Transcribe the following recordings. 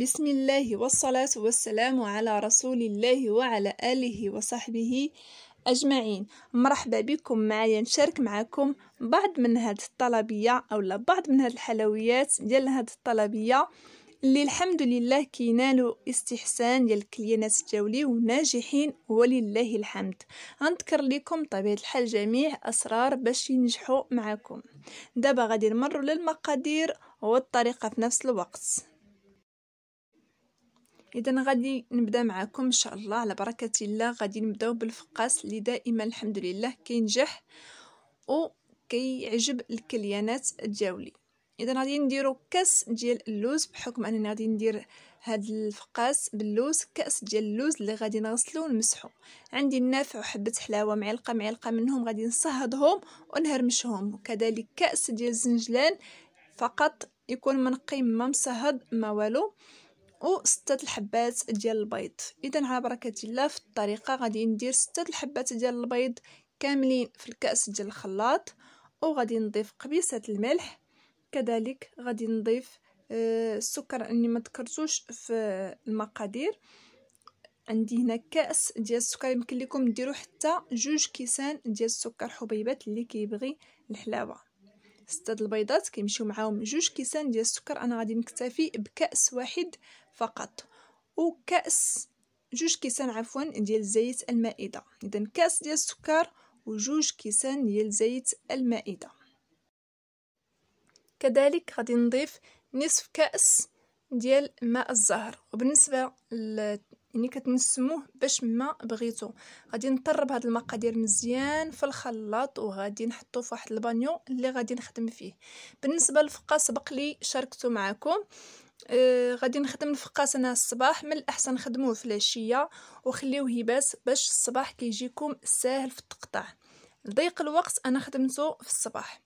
بسم الله والصلاة والسلام على رسول الله وعلى آله وصحبه أجمعين مرحبا بكم معايا نشارك معكم بعض من هاد الطلبية أو بعض من هاد الحلويات ديال هاد الطلبية اللي الحمد لله كينالوا استحسان ديال الكليانات الجولي وناجحين ولله الحمد غنذكر لكم طبيعه الحال جميع اسرار باش ينجحوا معكم دابا غادي نمروا للمقادير والطريقه في نفس الوقت اذا غادي نبدا معكم ان شاء الله على بركه الله غادي نبداو بالفقاس اللي دائما الحمد لله كينجح و كيعجب الكليانات دياولي اذا غادي نديرو كاس ديال اللوز بحكم انني غادي ندير هاد الفقاس باللوز كاس ديال اللوز اللي غادي نغسلو ونمسحو عندي النافع وحبه حلاوه معلقه معلقه منهم غادي نصهدهم ونهرمشهم وكذلك كاس ديال الزنجلان فقط يكون منقي ما مصهد ما والو وستة الحبات ديال البيض اذا على بركه الله في الطريقه غادي ندير ستة الحبات ديال البيض كاملين في الكاس ديال الخلاط وغادي نضيف قبيصه الملح كذلك غادي نضيف آه، السكر اني ما ذكرتوش في المقادير عندي هنا كاس ديال السكر يمكن لكم ديروا حتى جوج كيسان ديال السكر حبيبات اللي كيبغي الحلاوه ستة البيضات كيمشيو معاهم جوج كيسان ديال السكر انا غادي نكتفي بكأس واحد فقط وكأس جوج كيسان عفوا ديال زيت المائدة اذا كأس ديال السكر وجوج كيسان ديال زيت المائدة كذلك غادي نضيف نصف كأس ديال ماء الزهر وبالنسبة يعني كتنسموه باش ما بغيتو غادي نطرب هاد المقادير مزيان في الخلاط وغادي نحطو في واحد البانيو اللي غادي نخدم فيه بالنسبه للفقه سبق لي شاركتو معكم آه غادي نخدم الفقاس انا الصباح من الاحسن خدموه في العشيه وخليوه يباس باش الصباح كيجيكم ساهل في التقطاع ضيق الوقت انا خدمته في الصباح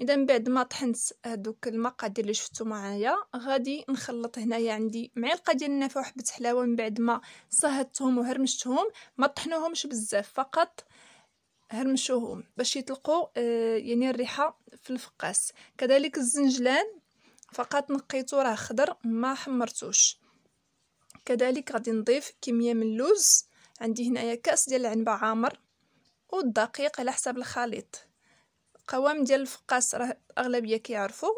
اذا من بعد ما طحنت هذوك المقادير اللي شفتو معايا غادي نخلط هنايا عندي معلقه ديال النافع وحبه حلاوه من بعد ما صهدتهم وهرمشتهم ما طحنوهمش بزاف فقط هرمشوهم باش يطلقوا آه يعني الريحه في الفقاس كذلك الزنجلان فقط نقيتو راه خضر ما حمرتوش كذلك غادي نضيف كميه من اللوز عندي هنايا كاس ديال العنبه عامر والدقيق على حساب الخليط القوام ديال الفقاس راه الاغلبيه كيعرفوا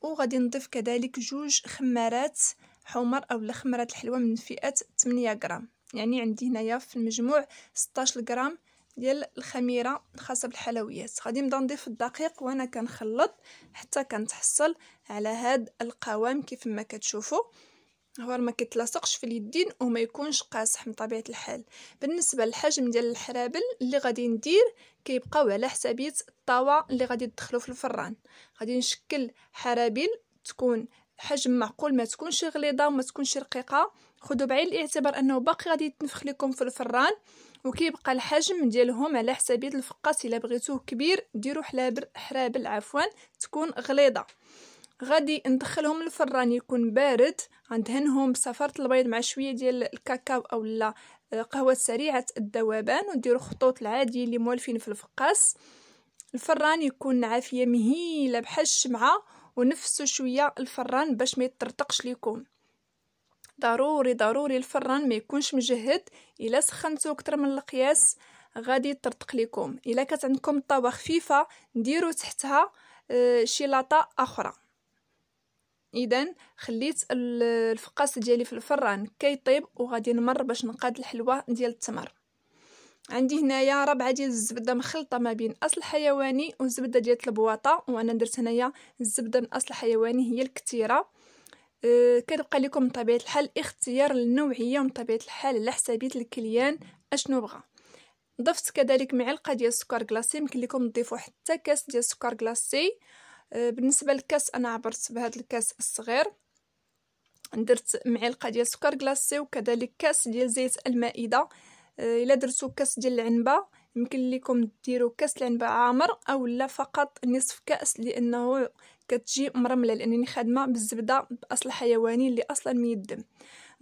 وغادي نضيف كذلك جوج خمارات حمر او خمارات الحلوى من فئه 8 غرام يعني عندي هنايا في المجموع 16 غرام ديال الخميره الخاصه بالحلويات غادي نبدا نضيف الدقيق وانا كنخلط حتى كنتحصل على هاد القوام كيف ما كتشوفوا هو ما كتلاصقش في اليدين وما يكونش قاصح من طبيعه الحال بالنسبه للحجم ديال الحرابل اللي غادي ندير كيبقاو على حسابيه الطاوه اللي غادي تدخلو في الفران غادي نشكل حرابل تكون حجم معقول ما تكونش غليظه وما تكونش رقيقه خدوا بعين الاعتبار انه باقي غادي يتنفخ لكم في الفران وكيبقى الحجم ديالهم على حسابيه الفقاس الا بغيتوه كبير ديروا حلابر حرابل عفوا تكون غليظه غادي ندخلهم الفران يكون بارد غندهنهم بصفاره البيض مع شويه ديال الكاكاو اولا آه، قهوه سريعه الذوبان ونديرو خطوط العادي اللي مولفين في الفقاس الفران يكون عافيه مهيله بحال الشمعه ونفسوا شويه الفران باش ما يطرطقش ليكم ضروري ضروري الفران ما يكونش مجهد الا سخنتو اكثر من القياس غادي يطرطق لكم الا كانت عندكم طاوه خفيفه نديروا تحتها آه، شي لاطه اخرى اذا خليت الفقاس ديالي في الفران كيطيب وغادي نمر باش نقاد الحلوه ديال التمر عندي هنايا ربعه ديال الزبده مخلطه ما بين اصل حيواني والزبده ديال البواطه وانا درت هنايا الزبده من اصل حيواني هي الكثيره أه كتبقى لكم طبيعه الحال اختيار النوعيه من طبيعه الحال على حسابيه الكليان اشنو بغى ضفت كذلك معلقه ديال السكر كلاصي يمكن لكم تضيفوا حتى كاس ديال السكر كلاصي آه، بالنسبه للكاس انا عبرت بهذا الكاس الصغير درت معلقه ديال سكر كلاصي وكذلك كاس ديال زيت المائده آه، الا درتو كاس ديال العنبه يمكن لكم ديروا كاس العنبه عامر او لا فقط نصف كاس لانه كتجي مرمله لانني خادمه بالزبده باصل حيواني اللي اصلا ميدم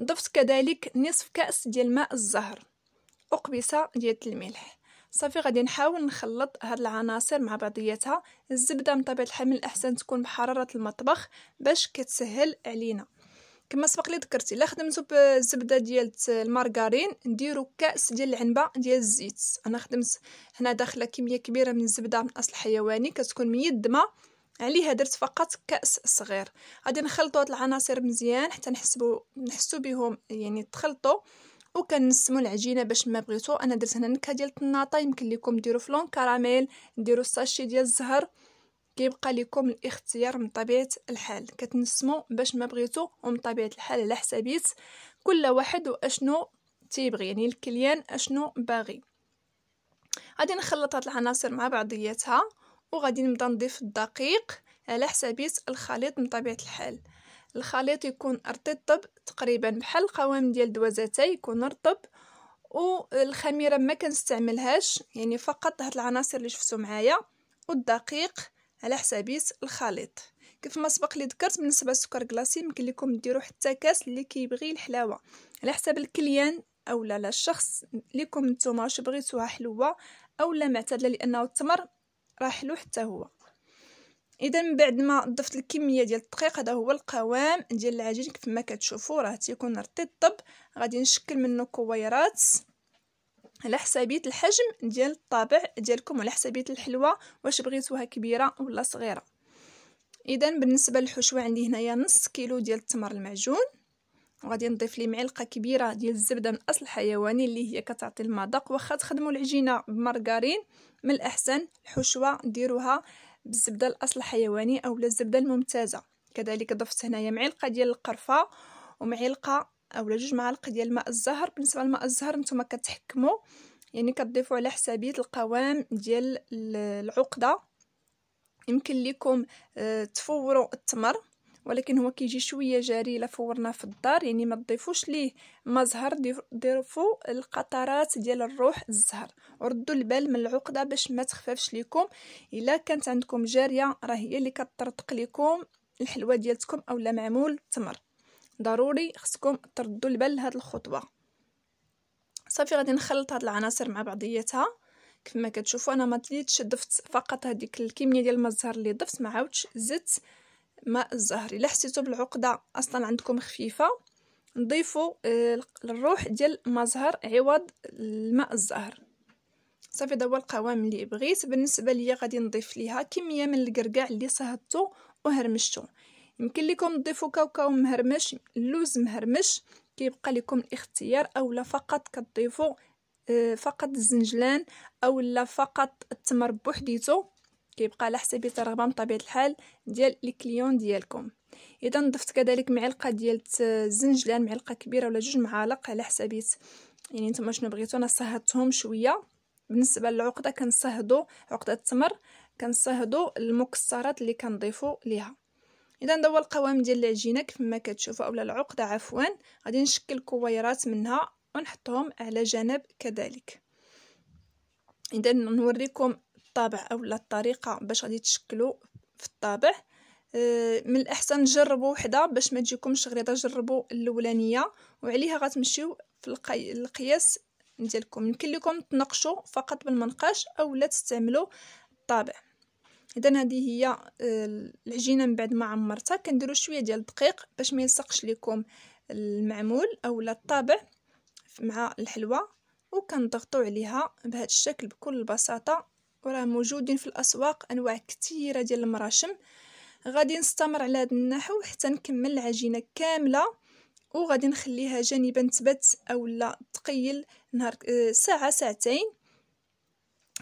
ضفت كذلك نصف كاس ديال ماء الزهر اقبصه ديال الملح صافي غادي نحاول نخلط هاد العناصر مع بعضياتها الزبده من طبيعه الحال من الاحسن تكون بحراره المطبخ باش كتسهل علينا كما سبق لي ذكرتي الا خدمتو بالزبده ديال المارغرين نديرو كاس ديال العنبه ديال الزيت انا خدمت هنا داخله كميه كبيره من الزبده من اصل حيواني كتكون ميدمه عليها درت فقط كاس صغير غادي نخلطو هاد العناصر مزيان حتى نحسبو نحسو بهم يعني تخلطو وكنسمو العجينه باش ما بغيتو انا درت هنا نكهه ديال الطناطه يمكن لكم ديروا فلون كراميل ديروا الساشي ديال الزهر كيبقى لكم الاختيار من طبيعه الحال كتنسمو باش ما بغيتو ومن طبيعه الحال على حسابيت كل واحد واشنو تيبغي يعني الكليان اشنو باغي غادي نخلط هاد العناصر مع بعضياتها وغادي نبدا نضيف الدقيق على حسابيت الخليط من طبيعه الحال الخليط يكون رطب تقريبا بحال القوام ديال دوازاتاي يكون رطب والخميره ما كنستعملهاش يعني فقط هاد العناصر اللي شفتو معايا والدقيق على حسابيس الخليط كيف ما سبق لي ذكرت بالنسبه للسكر كلاصي يمكن لكم ديروا حتى كاس اللي كيبغي الحلاوه على حساب الكليان او لا الشخص لكم نتوما واش بغيتوها حلوه او لا معتدله لانه التمر راه حلو حتى هو اذا من بعد ما ضفت الكميه ديال الدقيق هذا هو القوام ديال العجين كيف ما كتشوفوا راه تيكون رطب غادي نشكل منه كويرات على حسابيه الحجم ديال الطابع ديالكم وعلى حسابيه الحلوه واش بغيتوها كبيره ولا صغيره اذا بالنسبه للحشوه عندي هنايا نص كيلو ديال التمر المعجون وغادي نضيف لي معلقه كبيره ديال الزبده من اصل حيواني اللي هي كتعطي المذاق واخا تخدموا العجينه بمارغرين من الاحسن الحشوه ديروها بالزبدة الأصل الحيواني أو الزبدة الممتازة كذلك ضفت هنايا معلقة ديال القرفة ومعلقة أو جوج معالق ديال ماء الزهر بالنسبة لماء الزهر نتوما كتحكموا يعني كتضيفوا على حسابية القوام ديال العقدة يمكن لكم آه، تفوروا التمر ولكن هو كيجي شويه جاري الا فورناه في الدار يعني ما تضيفوش ليه مزهر ضيفوا القطرات ديال الروح الزهر وردوا البال من العقده باش ما تخففش ليكم الا كانت عندكم جاريه راه هي اللي كترطق ليكم الحلوه ديالتكم اولا معمول تمر ضروري خصكم تردوا البال لهاد الخطوه صافي غادي نخلط هاد العناصر مع بعضياتها كما كتشوفوا انا ما ضفت فقط هذيك الكميه ديال المزهر اللي ضفت ما عاودتش زدت ماء الزهر الا حسيتو بالعقده اصلا عندكم خفيفه نضيفوا آه، الروح ديال مزهر عوض الماء الزهر صافي هذا هو القوام اللي بغيت بالنسبه ليا غادي نضيف ليها كميه من الكركاع اللي صهدتو وهرمشتو يمكن لكم تضيفوا كاوكاو مهرمش اللوز مهرمش كيبقى لكم الاختيار اولا فقط كتضيفوا آه، فقط الزنجلان اولا فقط التمر بوحديتو كيبقى على حسب الرغبه بطبيعه الحال ديال الكليون ديالكم اذا ضفت كذلك معلقه ديال الزنجلان معلقه كبيره ولا جوج معالق على حسابيت يعني نتوما شنو بغيتو انا صهدتهم شويه بالنسبه للعقده كنصهدو عقده التمر كنصهدو المكسرات اللي كنضيفو ليها اذا هذا هو القوام ديال العجينه كيف ما كتشوفوا اولا العقده عفوا غادي نشكل كويرات منها ونحطهم على جنب كذلك اذا نوريكم الطابع اولا الطريقه باش غادي تشكلو في الطابع آه، من الاحسن تجربوا وحده باش ما تجيكمش غريضه جربوا الاولانيه وعليها غتمشيو في القي... القياس ديالكم يمكن لكم تنقشوا فقط بالمنقاش او لا تستعملوا الطابع اذا هذه هي آه، العجينه من بعد ما عمرتها كنديروا شويه ديال الدقيق باش ما يلصقش لكم المعمول او لا الطابع مع الحلوى وكنضغطوا عليها بهذا الشكل بكل بساطه وراه موجودين في الاسواق انواع كثيره ديال المراشم غادي نستمر على هذا النحو حتى نكمل العجينه كامله وغادي نخليها جانبا تبت اولا تقيل نهار آه، ساعه ساعتين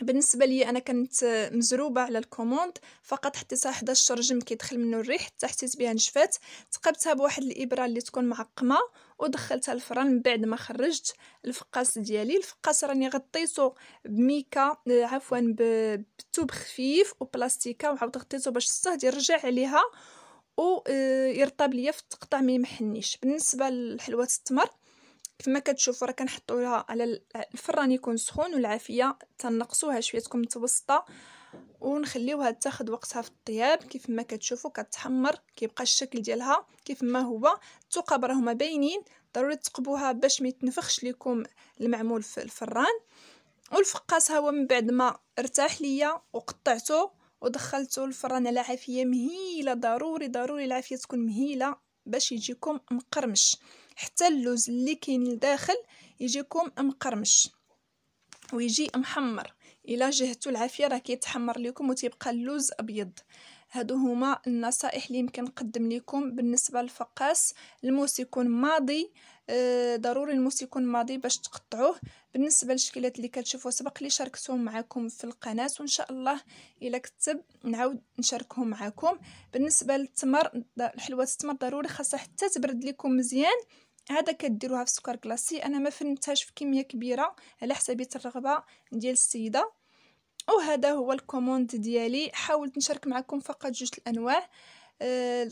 بالنسبه لي انا كانت آه، مزروبه على الكوموند فقط حطيتها 11 الشرجم كيدخل منه الريح حتى حسيت بها نشفات تقبتها بواحد الابره اللي تكون معقمه ودخلتها الفران من بعد ما خرجت الفقاس ديالي الفقاس راني غطيتو بميكا آه، عفوا بتوب خفيف وبلاستيكه وعاود غطيتو باش الصهد يرجع عليها ويرطب آه، ليا في التقطع ما يمحنيش بالنسبه لحلوه التمر كما كتشوفوا راه كنحطوها على الفران يكون سخون والعافيه تنقصوها شويه تكون متوسطه ونخليوها تاخد وقتها في الطياب كيف ما كتشوفوا كتحمر كيبقى الشكل ديالها كيف ما هو الثقب راهما باينين ضروري تقبوها باش ما يتنفخش لكم المعمول في الفران والفقاس هو من بعد ما ارتاح ليا وقطعته ودخلته الفران على عافيه مهيله ضروري ضروري العافيه تكون مهيله باش يجيكم مقرمش حتى اللوز اللي كاين لداخل يجيكم مقرمش ويجي محمر الا جهته العافيه راه كيتحمر لكم وتيبقى اللوز ابيض هادو هما النصائح اللي يمكن نقدم لكم بالنسبه للفقاس الموس يكون ماضي آه، ضروري الموس يكون ماضي باش تقطعوه بالنسبه للشكلات اللي كتشوفوا سبق لي شاركتهم معكم في القناه وان شاء الله الا كتب نعاود نشاركهم معكم بالنسبه للتمر حلوه التمر ضروري خاصها حتى تبرد لكم مزيان هذا كديروها في سكر كلاسي انا ما فهمتهاش في كميه كبيره على حسابيه الرغبه ديال السيده وهذا هو الكوموند ديالي حاولت نشارك معكم فقط جوج الانواع أه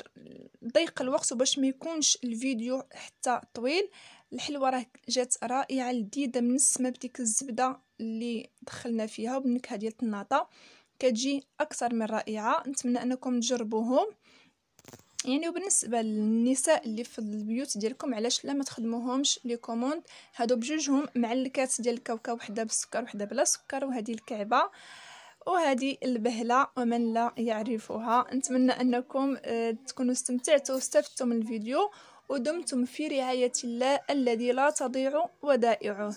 ضيق الوقت باش ما يكونش الفيديو حتى طويل الحلوه راه جات رائعه لذيذه من السما بديك الزبده اللي دخلنا فيها وبالنكهه ديال الطناطه كتجي اكثر من رائعه نتمنى انكم تجربوهم يعني وبالنسبه للنساء اللي في البيوت ديالكم علاش لا ما تخدموهمش لي كوموند هادو بجوجهم معلكات ديال الكاوكاو وحده بالسكر وحده بلا سكر وهذه الكعبه وهذه البهله ومن لا يعرفها نتمنى انكم آه، تكونوا استمتعتوا واستفدتوا من الفيديو ودمتم في رعايه الله الذي لا تضيع ودائعه